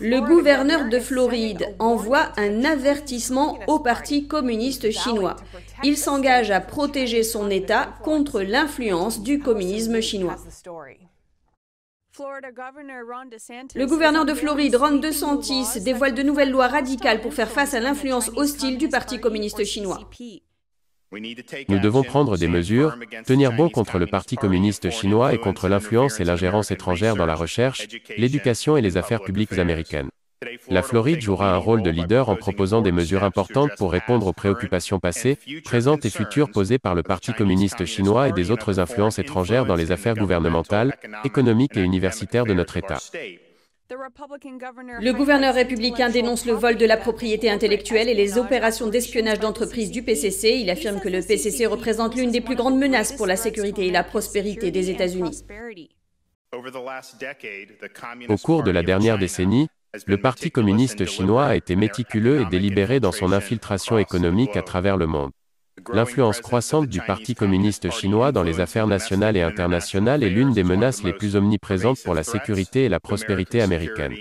Le gouverneur de Floride envoie un avertissement au Parti communiste chinois. Il s'engage à protéger son État contre l'influence du communisme chinois. Le gouverneur de Floride, Ron DeSantis, dévoile de nouvelles lois radicales pour faire face à l'influence hostile du Parti communiste chinois. Nous devons prendre des mesures, tenir bon contre le Parti communiste chinois et contre l'influence et l'ingérence étrangère dans la recherche, l'éducation et les affaires publiques américaines. La Floride jouera un rôle de leader en proposant des mesures importantes pour répondre aux préoccupations passées, présentes et futures posées par le Parti communiste chinois et des autres influences étrangères dans les affaires gouvernementales, économiques et universitaires de notre État. Le gouverneur républicain dénonce le vol de la propriété intellectuelle et les opérations d'espionnage d'entreprises du PCC. Il affirme que le PCC représente l'une des plus grandes menaces pour la sécurité et la prospérité des États-Unis. Au cours de la dernière décennie, le Parti communiste chinois a été méticuleux et délibéré dans son infiltration économique à travers le monde. L'influence croissante du Parti communiste chinois dans les affaires nationales et internationales est l'une des menaces les plus omniprésentes pour la sécurité et la prospérité américaines.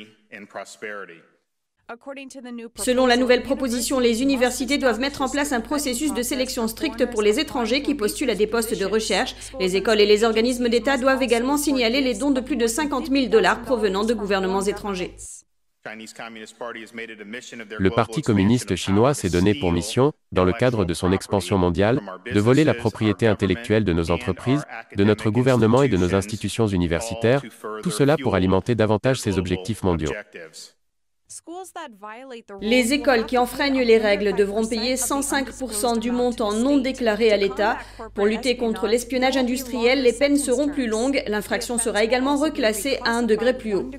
Selon la nouvelle proposition, les universités doivent mettre en place un processus de sélection stricte pour les étrangers qui postulent à des postes de recherche. Les écoles et les organismes d'État doivent également signaler les dons de plus de 50 000 dollars provenant de gouvernements étrangers. Le Parti communiste chinois s'est donné pour e mission, dans le cadre de son expansion mondiale, de voler la propriété intellectuelle de nos entreprises, de notre gouvernement et de nos institutions universitaires, tout cela pour alimenter davantage ses objectifs mondiaux. Les écoles qui enfreignent les règles devront payer 105% du montant non déclaré à l'État. Pour lutter contre l'espionnage industriel, les peines seront plus longues, l'infraction sera également reclassée à un degré plus haut.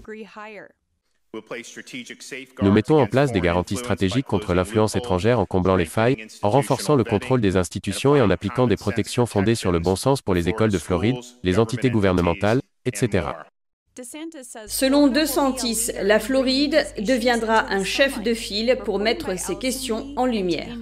Nous mettons en place des garanties stratégiques contre l'influence étrangère en comblant les failles, en renforçant le contrôle des institutions et en appliquant des protections fondées sur le bon sens pour les écoles de Floride, les entités gouvernementales, etc. Selon DeSantis, la Floride deviendra un chef de file pour mettre ces questions en lumière.